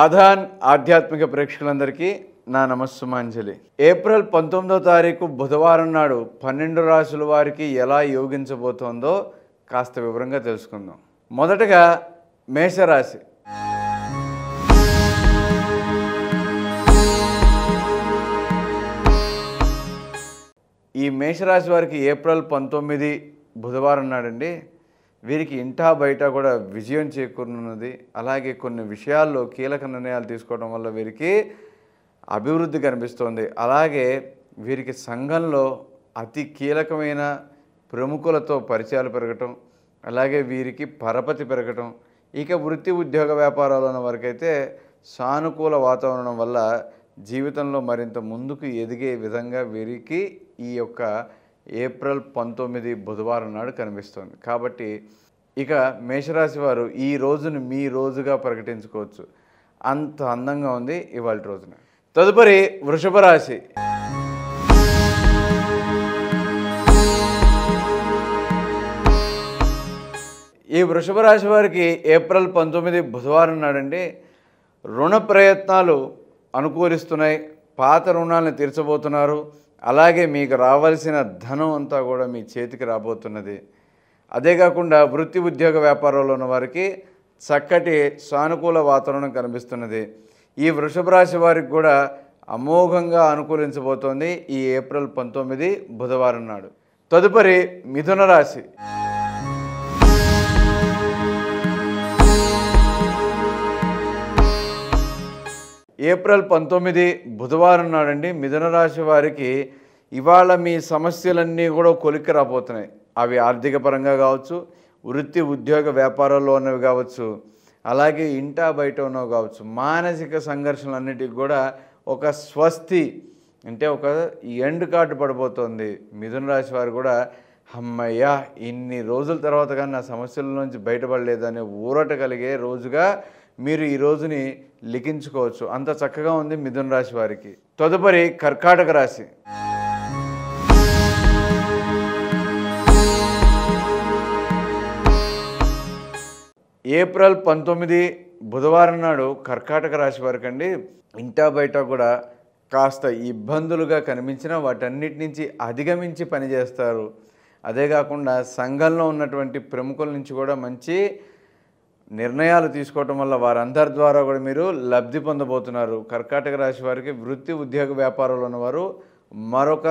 ఆధాన్ ఆధ్యాత్మిక ప్రేక్షకులందరికీ నా నమస్సుమాంజలి ఏప్రిల్ పంతొమ్మిదో తారీఖు బుధవారం నాడు పన్నెండు రాసుల వారికి ఎలా యోగించబోతోందో కాస్త వివరంగా తెలుసుకుందాం మొదటగా మేషరాశి ఈ మేషరాశి వారికి ఏప్రిల్ పంతొమ్మిది బుధవారం నాడండి వీరికి ఇంటా బయట కూడా విజయం చేకూరున్నది అలాగే కొన్ని విషయాల్లో కీలక నిర్ణయాలు తీసుకోవడం వల్ల వీరికి అభివృద్ధి కనిపిస్తోంది అలాగే వీరికి సంఘంలో అతి కీలకమైన ప్రముఖులతో పరిచయాలు పెరగటం అలాగే వీరికి పరపతి పెరగటం ఇక వృత్తి ఉద్యోగ వ్యాపారాలు ఉన్న వరకైతే సానుకూల వాతావరణం వల్ల జీవితంలో మరింత ముందుకు ఎదిగే విధంగా వీరికి ఈ యొక్క ఏప్రిల్ పంతొమ్మిది బుధవారం నాడు కనిపిస్తుంది కాబట్టి ఇక మేషరాశి వారు ఈ రోజును మీ రోజుగా ప్రకటించుకోవచ్చు అంత అందంగా ఉంది ఇవాళ రోజున తదుపరి వృషభ రాశి ఈ వృషభ రాశి వారికి ఏప్రిల్ పంతొమ్మిది బుధవారం నాడండి రుణ ప్రయత్నాలు అనుకూలిస్తున్నాయి పాత రుణాలను తీర్చబోతున్నారు అలాగే మీకు రావాల్సిన ధనం అంతా కూడా మీ చేతికి రాబోతున్నది అదే కాకుండా వృత్తి ఉద్యోగ వ్యాపారంలో ఉన్న వారికి చక్కటి సానుకూల వాతావరణం కనిపిస్తున్నది ఈ వృషభ రాశి వారికి కూడా అమోఘంగా అనుకూలించబోతోంది ఈ ఏప్రిల్ పంతొమ్మిది బుధవారం నాడు తదుపరి మిథున రాశి ఏప్రిల్ పంతొమ్మిది బుధవారం నాడండి మిథున రాశి వారికి ఇవాళ మీ సమస్యలన్నీ కూడా కొలిక్కి రాబోతున్నాయి అవి ఆర్థిక పరంగా కావచ్చు వృత్తి ఉద్యోగ వ్యాపారాల్లో ఉన్నవి కావచ్చు అలాగే ఇంటా బయట ఉన్నవి కావచ్చు మానసిక సంఘర్షణలన్నిటికి కూడా ఒక స్వస్తి అంటే ఒక ఎండ్ కార్డు పడిపోతుంది మిథున రాశి వారు కూడా అమ్మయ్యా ఇన్ని రోజుల తర్వాత కానీ నా సమస్యల నుంచి బయటపడలేదని ఊరట కలిగే రోజుగా మీరు ఈ రోజుని లిఖించుకోవచ్చు అంత చక్కగా ఉంది మిథున రాశి వారికి తదుపరి కర్కాటక రాశి ఏప్రిల్ పంతొమ్మిది బుధవారం నాడు కర్కాటక రాశి వారికి అండి ఇంటా బయట కూడా కాస్త ఇబ్బందులుగా కనిపించిన వాటన్నిటి నుంచి అధిగమించి పనిచేస్తారు అదే కాకుండా సంఘంలో ఉన్నటువంటి ప్రముఖుల నుంచి కూడా మంచి నిర్ణయాలు తీసుకోవటం వల్ల వారందరి ద్వారా కూడా మీరు లబ్ధి పొందబోతున్నారు కర్కాటక రాశి వారికి వృత్తి ఉద్యోగ వ్యాపారాలు ఉన్నవారు మరొక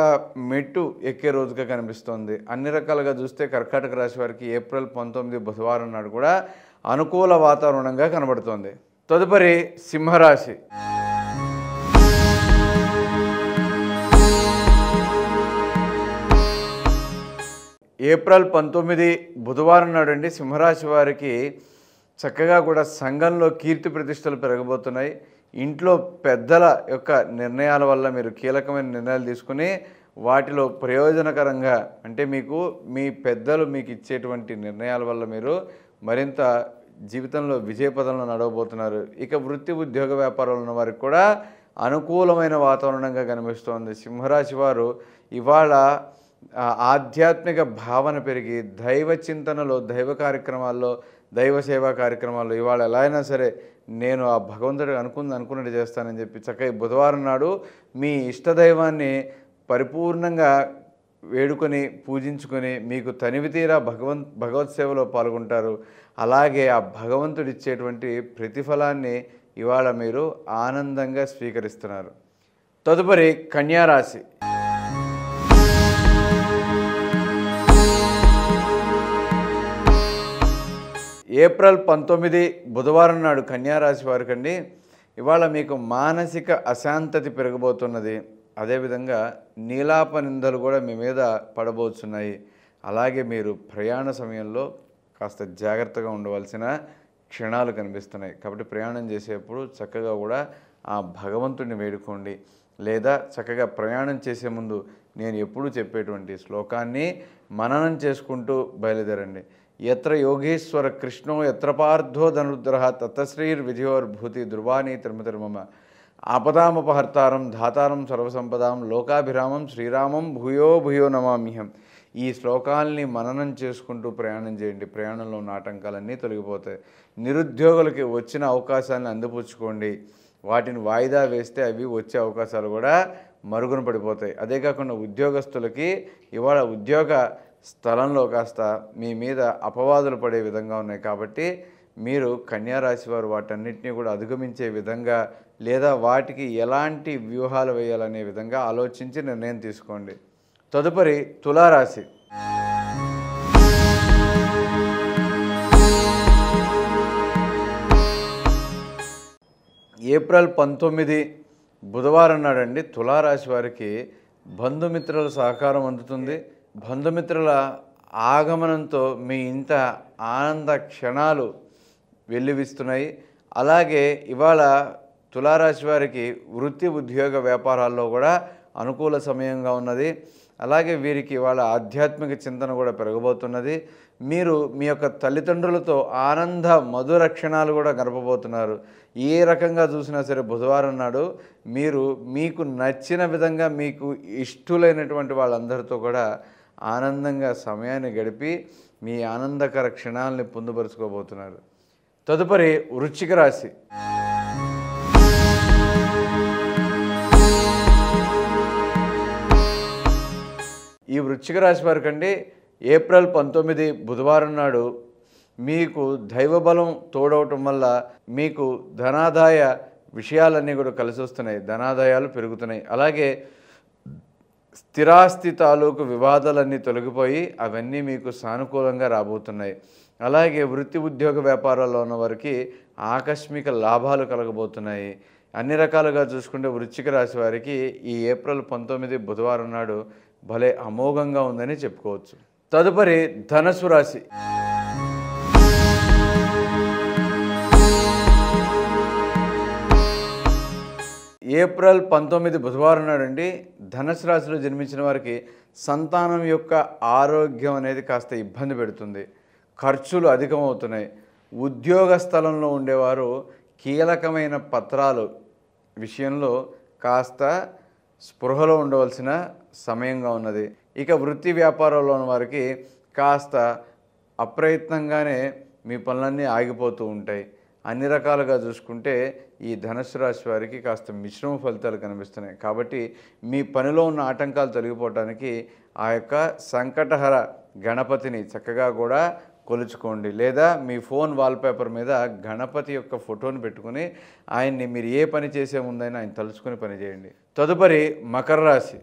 మెట్టు ఎక్కే రోజుగా కనిపిస్తుంది అన్ని రకాలుగా చూస్తే కర్కాటక రాశి వారికి ఏప్రిల్ పంతొమ్మిది బుధవారం నాడు కూడా అనుకూల వాతావరణంగా కనబడుతోంది తదుపరి సింహరాశి ఏప్రిల్ పంతొమ్మిది బుధవారం నాడండి సింహరాశి వారికి చక్కగా కూడా సంఘంలో కీర్తి ప్రతిష్టలు పెరగబోతున్నాయి ఇంట్లో పెద్దల యొక్క నిర్ణయాల వల్ల మీరు కీలకమైన నిర్ణయాలు తీసుకుని వాటిలో ప్రయోజనకరంగా అంటే మీకు మీ పెద్దలు మీకు ఇచ్చేటువంటి నిర్ణయాల వల్ల మీరు మరింత జీవితంలో విజయపదంలో నడవబోతున్నారు ఇక వృత్తి ఉద్యోగ వ్యాపారాలు ఉన్న వారికి కూడా అనుకూలమైన వాతావరణంగా కనిపిస్తోంది సింహరాశి వారు ఇవాళ ఆధ్యాత్మిక భావన పెరిగి దైవ చింతనలో దైవ కార్యక్రమాల్లో దైవ సేవా కార్యక్రమాలు ఇవాళ ఎలా అయినా సరే నేను ఆ భగవంతుడు అనుకుంది అనుకున్నట్టు చేస్తానని చెప్పి చక్కగా బుధవారం నాడు మీ ఇష్టదైవాన్ని పరిపూర్ణంగా వేడుకొని పూజించుకొని మీకు తనివి తీరా భగవంత్ భగవత్ సేవలో పాల్గొంటారు అలాగే ఆ భగవంతుడు ఇచ్చేటువంటి ప్రతిఫలాన్ని ఇవాళ మీరు ఆనందంగా స్వీకరిస్తున్నారు తదుపరి కన్యారాశి ఏప్రిల్ పంతొమ్మిది బుధవారం నాడు కన్యారాశి వారికి అండి ఇవాళ మీకు మానసిక అశాంతతి పెరగబోతున్నది అదేవిధంగా నీలాప నిందలు కూడా మీ మీద పడబోతున్నాయి అలాగే మీరు ప్రయాణ సమయంలో కాస్త జాగ్రత్తగా ఉండవలసిన క్షణాలు కనిపిస్తున్నాయి కాబట్టి ప్రయాణం చేసేప్పుడు చక్కగా కూడా ఆ భగవంతుడిని వేడుకోండి లేదా చక్కగా ప్రయాణం చేసే ముందు నేను ఎప్పుడూ చెప్పేటువంటి శ్లోకాన్ని మననం చేసుకుంటూ బయలుదేరండి ఎత్ర యోగేశ్వర కృష్ణో ఎత్ర పార్థో ధనుర్గ్రహ తత్తశ్రీర్ విధియోర్భూతి ధ్రువాణి తిరుమతిరుమమ ఆపదామపహర్తారం ధాతారం సర్వసంపదాం లోకాభిరామం శ్రీరామం భూయో భూయో నమామిహం ఈ శ్లోకాల్ని మననం చేసుకుంటూ ప్రయాణం చేయండి ప్రయాణంలో ఉన్న ఆటంకాలన్నీ తొలగిపోతాయి నిరుద్యోగులకి వచ్చిన అవకాశాలను అందిపుచ్చుకోండి వాటిని వాయిదా వేస్తే అవి వచ్చే అవకాశాలు కూడా మరుగున పడిపోతాయి అదే కాకుండా ఉద్యోగస్తులకి ఇవాళ ఉద్యోగ స్థలంలో కాస్త మీ మీద అపవాదులు పడే విధంగా ఉన్నాయి కాబట్టి మీరు కన్యారాశి వారు వాటన్నిటిని కూడా అధిగమించే విధంగా లేదా వాటికి ఎలాంటి వ్యూహాలు వేయాలనే విధంగా ఆలోచించి నిర్ణయం తీసుకోండి తదుపరి తులారాశి ఏప్రిల్ పంతొమ్మిది బుధవారం నాడండి తులారాశి వారికి బంధుమిత్రుల సహకారం అందుతుంది బంధుమిత్రుల ఆగమనంతో మీ ఇంత ఆనంద క్షణాలు వెల్లువిస్తున్నాయి అలాగే ఇవాళ తులారాశి వారికి వృత్తి ఉద్యోగ వ్యాపారాల్లో కూడా అనుకూల సమయంగా ఉన్నది అలాగే వీరికి వాళ్ళ ఆధ్యాత్మిక చింతన కూడా పెరగబోతున్నది మీరు మీ యొక్క తల్లిదండ్రులతో ఆనంద మధుర క్షణాలు కూడా గడపబోతున్నారు ఏ రకంగా చూసినా సరే బుధవారం నాడు మీరు మీకు నచ్చిన విధంగా మీకు ఇష్టులైనటువంటి వాళ్ళందరితో కూడా ఆనందంగా సమయాన్ని గడిపి మీ ఆనందకర క్షణాలని పొందుపరుచుకోబోతున్నారు తదుపరి వృచ్చిక రాశి ఈ వృచ్చిక రాశి వారికి అండి ఏప్రిల్ పంతొమ్మిది బుధవారం నాడు మీకు దైవబలం తోడవటం వల్ల మీకు ధనాదాయ విషయాలన్నీ కూడా కలిసి వస్తున్నాయి ధనాదాయాలు పెరుగుతున్నాయి అలాగే స్థిరాస్తి తాలూకు వివాదాలన్నీ తొలగిపోయి అవన్నీ మీకు సానుకూలంగా రాబోతున్నాయి అలాగే వృత్తి ఉద్యోగ వ్యాపారాల్లో ఉన్న వారికి ఆకస్మిక లాభాలు కలగబోతున్నాయి అన్ని రకాలుగా చూసుకుంటే వృశ్చిక రాశి వారికి ఈ ఏప్రిల్ పంతొమ్మిది బుధవారం నాడు భలే అమోఘంగా ఉందని చెప్పుకోవచ్చు తదుపరి ధనసు రాశి ఏప్రిల్ పంతొమ్మిది బుధవారం నాడండి ధనుసు రాశిలో జన్మించిన వారికి సంతానం యొక్క ఆరోగ్యం అనేది కాస్త ఇబ్బంది పెడుతుంది ఖర్చులు అధికమవుతున్నాయి ఉద్యోగ స్థలంలో ఉండేవారు కీలకమైన పత్రాలు విషయంలో కాస్త స్పృహలో ఉండవలసిన సమయంగా ఉన్నది ఇక వృత్తి వ్యాపారంలో ఉన్న వారికి కాస్త అప్రయత్నంగానే మీ పనులన్నీ ఆగిపోతూ ఉంటాయి అన్ని రకాలుగా చూసుకుంటే ఈ ధనుసు రాశి వారికి కాస్త మిశ్రమ ఫలితాలు కనిపిస్తున్నాయి కాబట్టి మీ పనిలో ఉన్న ఆటంకాలు తొలగిపోవడానికి ఆ యొక్క సంకటహర గణపతిని చక్కగా కూడా కొలుచుకోండి లేదా మీ ఫోన్ వాల్పేపర్ మీద గణపతి యొక్క ఫోటోని పెట్టుకుని ఆయన్ని మీరు ఏ పని చేసే ముందైనా ఆయన తలుచుకుని పనిచేయండి తదుపరి మకర రాశి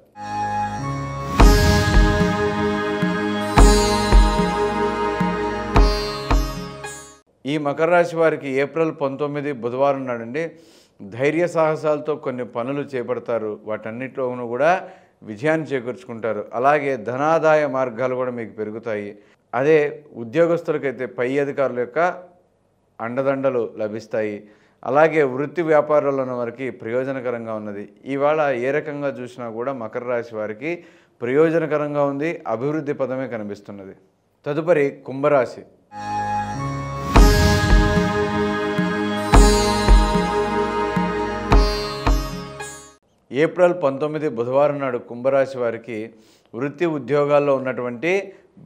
ఈ మకర రాశి వారికి ఏప్రిల్ పంతొమ్మిది బుధవారం నాడండి ధైర్య సాహసాలతో కొన్ని పనులు చేపడతారు వాటన్నిటిలోనూ కూడా విజయాన్ని చేకూర్చుకుంటారు అలాగే ధనాదాయ మార్గాలు కూడా మీకు పెరుగుతాయి అదే ఉద్యోగస్తులకైతే పై అధికారుల యొక్క అండదండలు లభిస్తాయి అలాగే వృత్తి వ్యాపారాలు ఉన్న వారికి ప్రయోజనకరంగా ఉన్నది ఇవాళ ఏ రకంగా చూసినా కూడా మకర రాశి వారికి ప్రయోజనకరంగా ఉంది అభివృద్ధి పదమే కనిపిస్తున్నది తదుపరి కుంభరాశి ఏప్రిల్ పంతొమ్మిది బుధవారం నాడు కుంభరాశి వారికి వృత్తి ఉద్యోగాల్లో ఉన్నటువంటి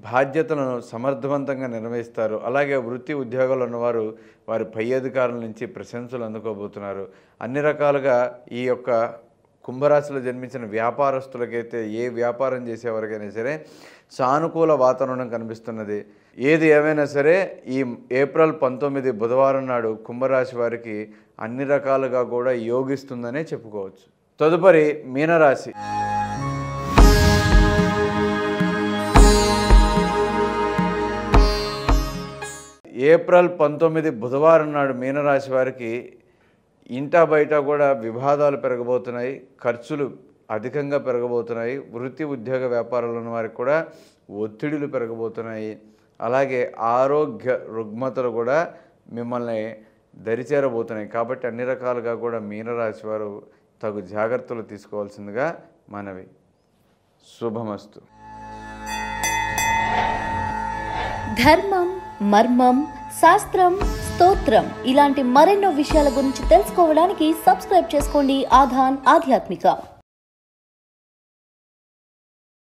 బాధ్యతలను సమర్థవంతంగా నిర్వహిస్తారు అలాగే వృత్తి ఉద్యోగాలు ఉన్నవారు వారి పై అధికారుల నుంచి ప్రశంసలు అందుకోబోతున్నారు అన్ని రకాలుగా ఈ యొక్క కుంభరాశిలో జన్మించిన వ్యాపారస్తులకైతే ఏ వ్యాపారం చేసేవారికైనా సరే సానుకూల వాతావరణం కనిపిస్తున్నది ఏది ఏమైనా సరే ఈ ఏప్రిల్ పంతొమ్మిది బుధవారం నాడు కుంభరాశి వారికి అన్ని రకాలుగా కూడా యోగిస్తుందనే చెప్పుకోవచ్చు తదుపరి మీనరాశి ఏప్రిల్ పంతొమ్మిది బుధవారం నాడు మీనరాశి వారికి ఇంటా బయట కూడా వివాదాలు పెరగబోతున్నాయి ఖర్చులు అధికంగా పెరగబోతున్నాయి వృత్తి ఉద్యోగ వ్యాపారాలు ఉన్న వారికి కూడా ఒత్తిడులు పెరగబోతున్నాయి అలాగే ఆరోగ్య రుగ్మతలు కూడా మిమ్మల్ని దరిచేరబోతున్నాయి కాబట్టి అన్ని రకాలుగా కూడా మీనరాశి వారు తగు జాగ్రత్తలు తీసుకోవాల్సిందిగా మనవి శుభమస్తు ధర్మం మర్మం శాస్త్రం స్తోత్రం ఇలాంటి మరెన్నో విషయాల గురించి తెలుసుకోవడానికి సబ్స్క్రైబ్ చేసుకోండి ఆధాన్ ఆధ్యాత్మిక